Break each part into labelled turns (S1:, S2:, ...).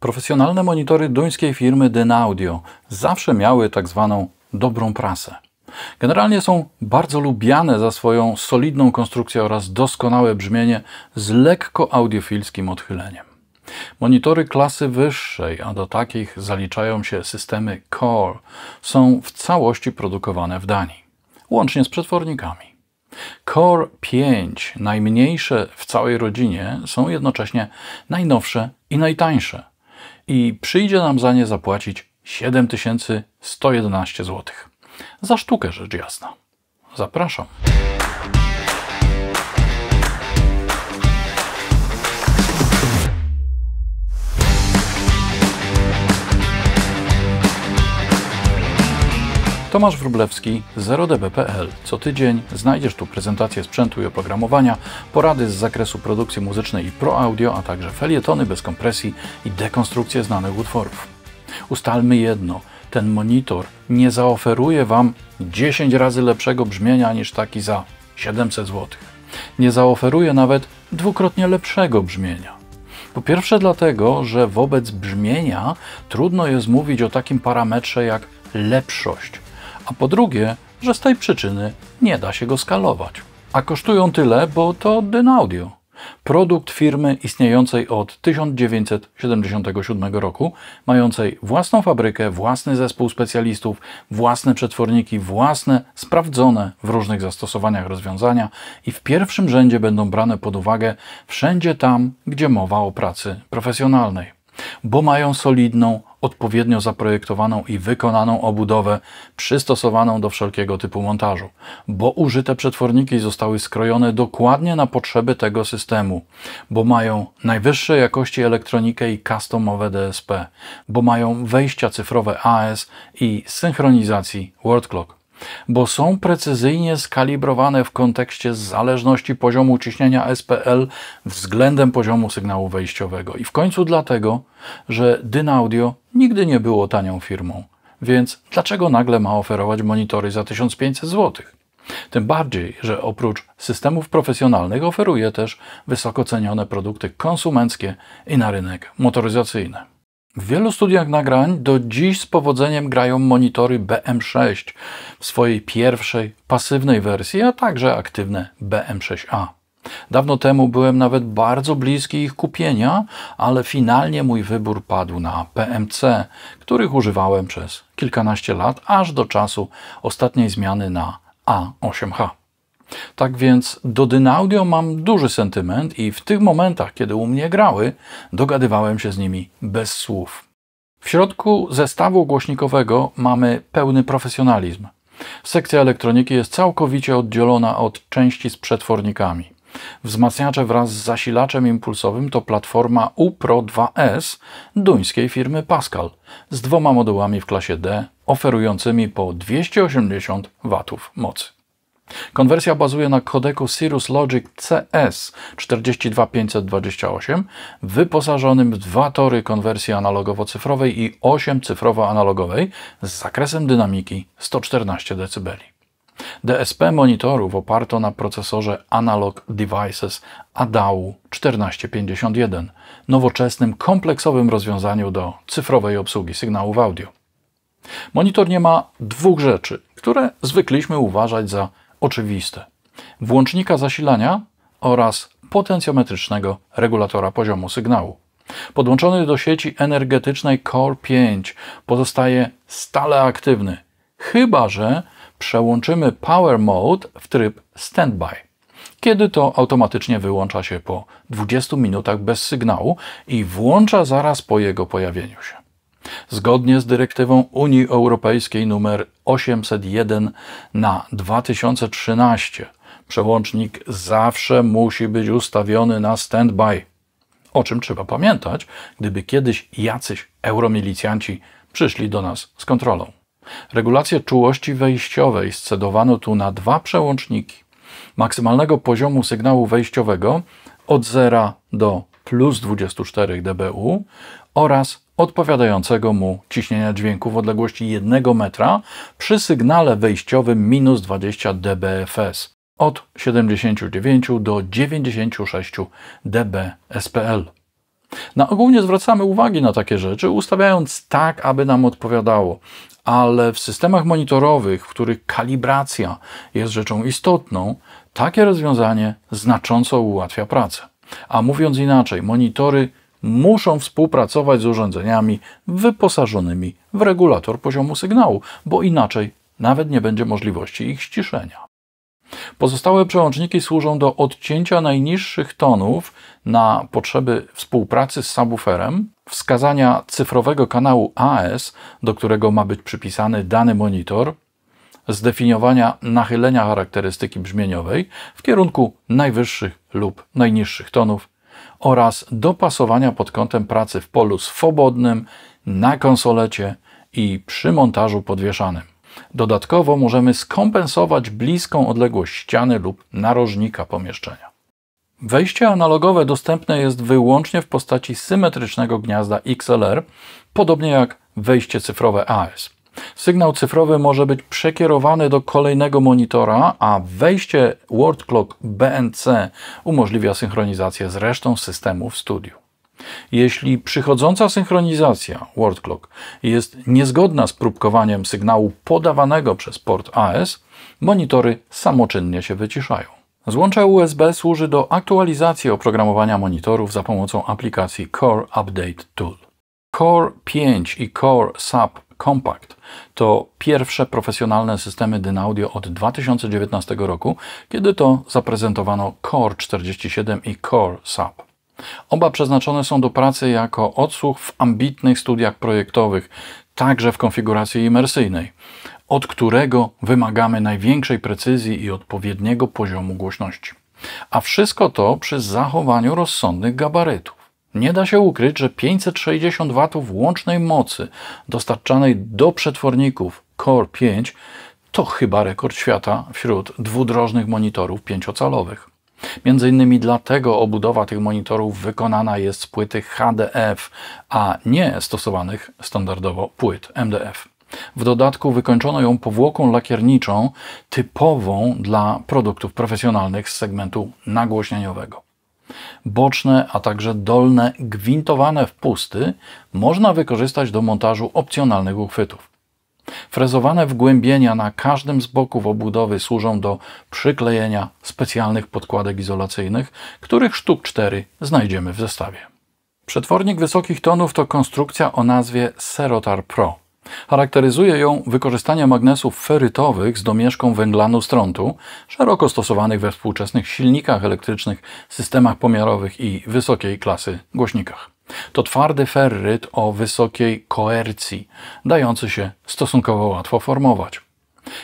S1: Profesjonalne monitory duńskiej firmy Denaudio zawsze miały tak zwaną dobrą prasę. Generalnie są bardzo lubiane za swoją solidną konstrukcję oraz doskonałe brzmienie z lekko audiofilskim odchyleniem. Monitory klasy wyższej, a do takich zaliczają się systemy Core, są w całości produkowane w Danii, łącznie z przetwornikami. Core 5, najmniejsze w całej rodzinie, są jednocześnie najnowsze i najtańsze, i przyjdzie nam za nie zapłacić 7111 zł. Za sztukę rzecz jasna. Zapraszam. Tomasz Wróblewski, 0db.pl. Co tydzień znajdziesz tu prezentacje sprzętu i oprogramowania, porady z zakresu produkcji muzycznej i pro audio, a także felietony bez kompresji i dekonstrukcje znanych utworów. Ustalmy jedno, ten monitor nie zaoferuje Wam 10 razy lepszego brzmienia niż taki za 700 zł. Nie zaoferuje nawet dwukrotnie lepszego brzmienia. Po pierwsze dlatego, że wobec brzmienia trudno jest mówić o takim parametrze jak lepszość, a po drugie, że z tej przyczyny nie da się go skalować. A kosztują tyle, bo to Dynaudio. Produkt firmy istniejącej od 1977 roku, mającej własną fabrykę, własny zespół specjalistów, własne przetworniki, własne, sprawdzone w różnych zastosowaniach rozwiązania i w pierwszym rzędzie będą brane pod uwagę wszędzie tam, gdzie mowa o pracy profesjonalnej, bo mają solidną, odpowiednio zaprojektowaną i wykonaną obudowę przystosowaną do wszelkiego typu montażu, bo użyte przetworniki zostały skrojone dokładnie na potrzeby tego systemu, bo mają najwyższej jakości elektronikę i customowe DSP, bo mają wejścia cyfrowe AS i synchronizacji WordClock bo są precyzyjnie skalibrowane w kontekście zależności poziomu ciśnienia SPL względem poziomu sygnału wejściowego. I w końcu dlatego, że Dynaudio nigdy nie było tanią firmą. Więc dlaczego nagle ma oferować monitory za 1500 zł? Tym bardziej, że oprócz systemów profesjonalnych oferuje też wysoko cenione produkty konsumenckie i na rynek motoryzacyjny. W wielu studiach nagrań do dziś z powodzeniem grają monitory BM6 w swojej pierwszej pasywnej wersji, a także aktywne BM6A. Dawno temu byłem nawet bardzo bliski ich kupienia, ale finalnie mój wybór padł na PMC, których używałem przez kilkanaście lat, aż do czasu ostatniej zmiany na A8H. Tak więc do Dynaudio mam duży sentyment i w tych momentach, kiedy u mnie grały, dogadywałem się z nimi bez słów. W środku zestawu głośnikowego mamy pełny profesjonalizm. Sekcja elektroniki jest całkowicie oddzielona od części z przetwornikami. Wzmacniacze wraz z zasilaczem impulsowym to platforma UPRO 2S duńskiej firmy Pascal z dwoma modułami w klasie D oferującymi po 280 W mocy. Konwersja bazuje na kodeku Cirrus Logic CS 42528, wyposażonym w dwa tory konwersji analogowo-cyfrowej i 8 cyfrowo-analogowej z zakresem dynamiki 114 dB. DSP monitorów oparto na procesorze Analog Devices ADAU 1451, nowoczesnym kompleksowym rozwiązaniu do cyfrowej obsługi sygnałów audio. Monitor nie ma dwóch rzeczy, które zwykliśmy uważać za oczywiste, włącznika zasilania oraz potencjometrycznego regulatora poziomu sygnału. Podłączony do sieci energetycznej Core 5 pozostaje stale aktywny, chyba że przełączymy Power Mode w tryb Standby, kiedy to automatycznie wyłącza się po 20 minutach bez sygnału i włącza zaraz po jego pojawieniu się. Zgodnie z dyrektywą Unii Europejskiej nr 801 na 2013 przełącznik zawsze musi być ustawiony na standby. O czym trzeba pamiętać, gdyby kiedyś jacyś euromilicjanci przyszli do nas z kontrolą. Regulację czułości wejściowej scedowano tu na dwa przełączniki. Maksymalnego poziomu sygnału wejściowego od 0 do plus 24 dBu oraz odpowiadającego mu ciśnienia dźwięku w odległości 1 metra przy sygnale wejściowym minus 20 dBFS od 79 do 96 dB SPL. Na ogół nie zwracamy uwagi na takie rzeczy, ustawiając tak, aby nam odpowiadało, ale w systemach monitorowych, w których kalibracja jest rzeczą istotną, takie rozwiązanie znacząco ułatwia pracę. A mówiąc inaczej, monitory muszą współpracować z urządzeniami wyposażonymi w regulator poziomu sygnału, bo inaczej nawet nie będzie możliwości ich ściszenia. Pozostałe przełączniki służą do odcięcia najniższych tonów na potrzeby współpracy z subwooferem, wskazania cyfrowego kanału AS, do którego ma być przypisany dany monitor, zdefiniowania nachylenia charakterystyki brzmieniowej w kierunku najwyższych lub najniższych tonów oraz dopasowania pod kątem pracy w polu swobodnym, na konsolecie i przy montażu podwieszanym. Dodatkowo możemy skompensować bliską odległość ściany lub narożnika pomieszczenia. Wejście analogowe dostępne jest wyłącznie w postaci symetrycznego gniazda XLR, podobnie jak wejście cyfrowe AS. Sygnał cyfrowy może być przekierowany do kolejnego monitora, a wejście Wordclock Clock BNC umożliwia synchronizację z resztą systemu w studiu. Jeśli przychodząca synchronizacja Wordclock Clock jest niezgodna z próbkowaniem sygnału podawanego przez port AS, monitory samoczynnie się wyciszają. Złącze USB służy do aktualizacji oprogramowania monitorów za pomocą aplikacji Core Update Tool. Core 5 i Core SAP Compact. To pierwsze profesjonalne systemy Dynaudio od 2019 roku, kiedy to zaprezentowano Core 47 i Core Sub. Oba przeznaczone są do pracy jako odsłuch w ambitnych studiach projektowych, także w konfiguracji imersyjnej, od którego wymagamy największej precyzji i odpowiedniego poziomu głośności. A wszystko to przy zachowaniu rozsądnych gabarytów. Nie da się ukryć, że 560 W łącznej mocy dostarczanej do przetworników Core 5 to chyba rekord świata wśród dwudrożnych monitorów pięciocalowych. Między innymi dlatego obudowa tych monitorów wykonana jest z płyty HDF, a nie stosowanych standardowo płyt MDF. W dodatku wykończono ją powłoką lakierniczą typową dla produktów profesjonalnych z segmentu nagłośnieniowego boczne, a także dolne gwintowane wpusty można wykorzystać do montażu opcjonalnych uchwytów. Frezowane wgłębienia na każdym z boków obudowy służą do przyklejenia specjalnych podkładek izolacyjnych, których sztuk 4 znajdziemy w zestawie. Przetwornik wysokich tonów to konstrukcja o nazwie Serotar Pro. Charakteryzuje ją wykorzystanie magnesów ferytowych z domieszką węglanu strontu, szeroko stosowanych we współczesnych silnikach elektrycznych, systemach pomiarowych i wysokiej klasy głośnikach. To twardy ferryt o wysokiej koercji, dający się stosunkowo łatwo formować.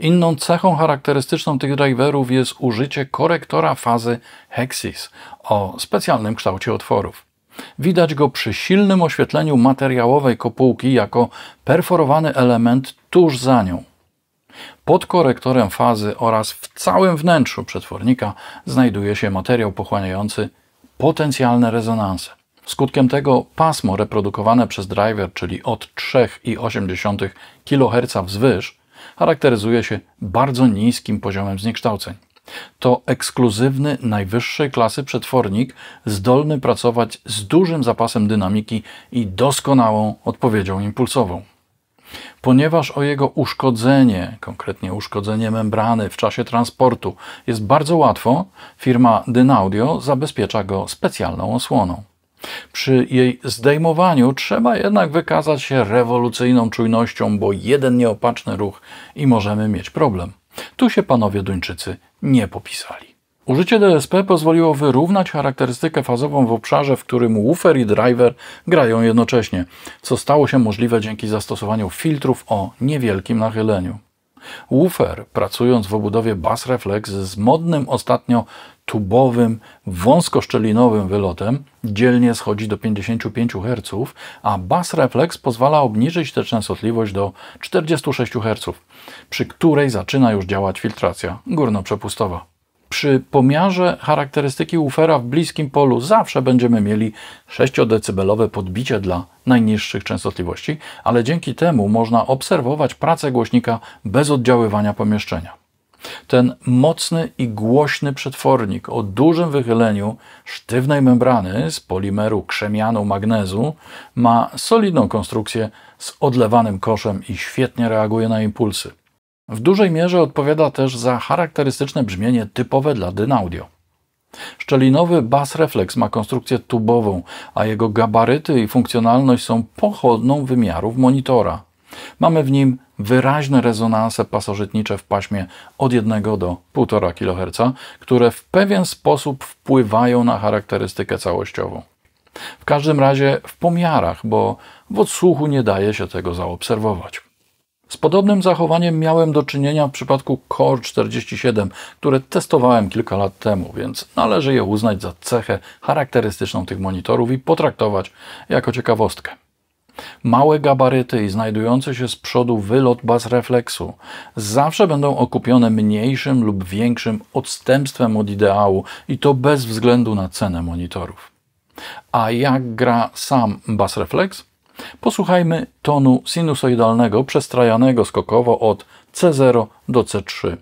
S1: Inną cechą charakterystyczną tych driverów jest użycie korektora fazy Hexis o specjalnym kształcie otworów. Widać go przy silnym oświetleniu materiałowej kopułki jako perforowany element tuż za nią. Pod korektorem fazy oraz w całym wnętrzu przetwornika znajduje się materiał pochłaniający potencjalne rezonanse. Skutkiem tego pasmo reprodukowane przez driver, czyli od 3,8 kHz wzwyż, charakteryzuje się bardzo niskim poziomem zniekształceń. To ekskluzywny, najwyższej klasy przetwornik, zdolny pracować z dużym zapasem dynamiki i doskonałą odpowiedzią impulsową. Ponieważ o jego uszkodzenie, konkretnie uszkodzenie membrany w czasie transportu, jest bardzo łatwo, firma Dynaudio zabezpiecza go specjalną osłoną. Przy jej zdejmowaniu trzeba jednak wykazać się rewolucyjną czujnością, bo jeden nieopatrzny ruch i możemy mieć problem. Tu się panowie Duńczycy nie popisali. Użycie DSP pozwoliło wyrównać charakterystykę fazową w obszarze, w którym woofer i driver grają jednocześnie, co stało się możliwe dzięki zastosowaniu filtrów o niewielkim nachyleniu. Woofer, pracując w obudowie Bass Reflex z modnym ostatnio tubowym, wąskoszczelinowym wylotem, dzielnie schodzi do 55 Hz, a Bass Reflex pozwala obniżyć tę częstotliwość do 46 Hz, przy której zaczyna już działać filtracja górnoprzepustowa przy pomiarze charakterystyki ufera w bliskim polu zawsze będziemy mieli 6-decybelowe podbicie dla najniższych częstotliwości, ale dzięki temu można obserwować pracę głośnika bez oddziaływania pomieszczenia. Ten mocny i głośny przetwornik o dużym wychyleniu sztywnej membrany z polimeru krzemianu magnezu ma solidną konstrukcję z odlewanym koszem i świetnie reaguje na impulsy. W dużej mierze odpowiada też za charakterystyczne brzmienie typowe dla Dynaudio. Szczelinowy bas reflex ma konstrukcję tubową, a jego gabaryty i funkcjonalność są pochodną wymiarów monitora. Mamy w nim wyraźne rezonanse pasożytnicze w paśmie od 1 do 1,5 kHz, które w pewien sposób wpływają na charakterystykę całościową. W każdym razie w pomiarach, bo w odsłuchu nie daje się tego zaobserwować. Z podobnym zachowaniem miałem do czynienia w przypadku Core 47, które testowałem kilka lat temu, więc należy je uznać za cechę charakterystyczną tych monitorów i potraktować jako ciekawostkę. Małe gabaryty i znajdujący się z przodu wylot bas refleksu zawsze będą okupione mniejszym lub większym odstępstwem od ideału i to bez względu na cenę monitorów. A jak gra sam bas refleks? Posłuchajmy tonu sinusoidalnego przestrajanego skokowo od C0 do C3.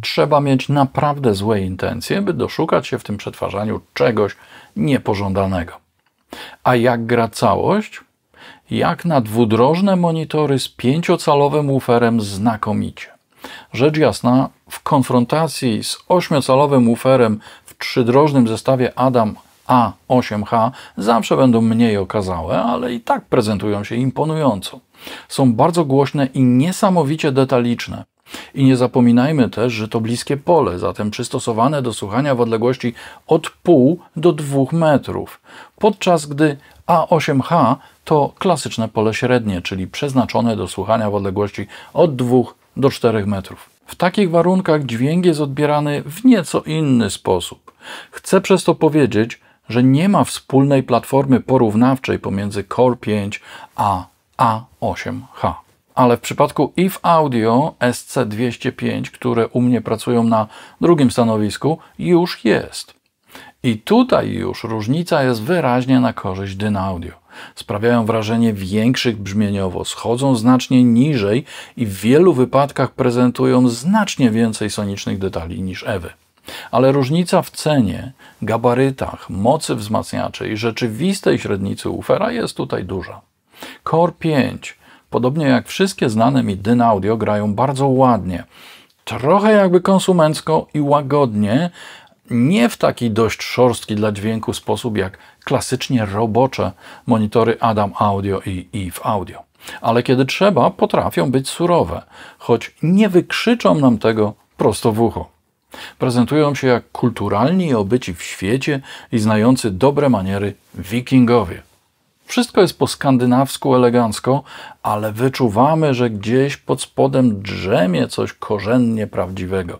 S1: trzeba mieć naprawdę złe intencje, by doszukać się w tym przetwarzaniu czegoś niepożądanego. A jak gra całość? Jak na dwudrożne monitory z pięciocalowym uferem znakomicie. Rzecz jasna, w konfrontacji z ośmiocalowym uferem w trzydrożnym zestawie Adam A8H zawsze będą mniej okazałe, ale i tak prezentują się imponująco. Są bardzo głośne i niesamowicie detaliczne. I nie zapominajmy też, że to bliskie pole, zatem przystosowane do słuchania w odległości od pół do dwóch metrów, podczas gdy A8H to klasyczne pole średnie, czyli przeznaczone do słuchania w odległości od 2 do 4 metrów. W takich warunkach dźwięk jest odbierany w nieco inny sposób. Chcę przez to powiedzieć, że nie ma wspólnej platformy porównawczej pomiędzy Core 5 a A8H ale w przypadku IF Audio SC205, które u mnie pracują na drugim stanowisku, już jest. I tutaj już różnica jest wyraźnie na korzyść Dynaudio. Sprawiają wrażenie większych brzmieniowo, schodzą znacznie niżej i w wielu wypadkach prezentują znacznie więcej sonicznych detali niż Ewy. Ale różnica w cenie, gabarytach, mocy wzmacniaczej i rzeczywistej średnicy ufera jest tutaj duża. Core 5 Podobnie jak wszystkie znane mi dyn audio grają bardzo ładnie. Trochę jakby konsumencko i łagodnie, nie w taki dość szorstki dla dźwięku sposób jak klasycznie robocze monitory Adam Audio i Eve Audio. Ale kiedy trzeba, potrafią być surowe, choć nie wykrzyczą nam tego prosto w ucho. Prezentują się jak kulturalni i obyci w świecie i znający dobre maniery wikingowie. Wszystko jest po skandynawsku elegancko, ale wyczuwamy, że gdzieś pod spodem drzemie coś korzennie prawdziwego,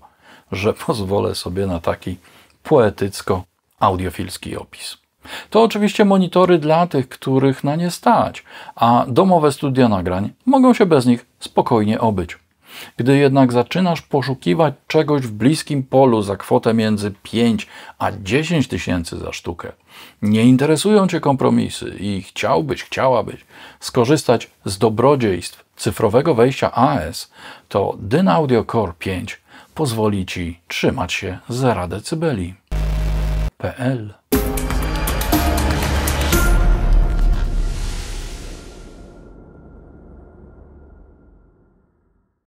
S1: że pozwolę sobie na taki poetycko-audiofilski opis. To oczywiście monitory dla tych, których na nie stać, a domowe studia nagrań mogą się bez nich spokojnie obyć. Gdy jednak zaczynasz poszukiwać czegoś w bliskim polu za kwotę między 5 a 10 tysięcy za sztukę, nie interesują Cię kompromisy i chciałbyś, chciałabyś skorzystać z dobrodziejstw cyfrowego wejścia AS, to DynAudio Core 5 pozwoli Ci trzymać się zera decybeli. PL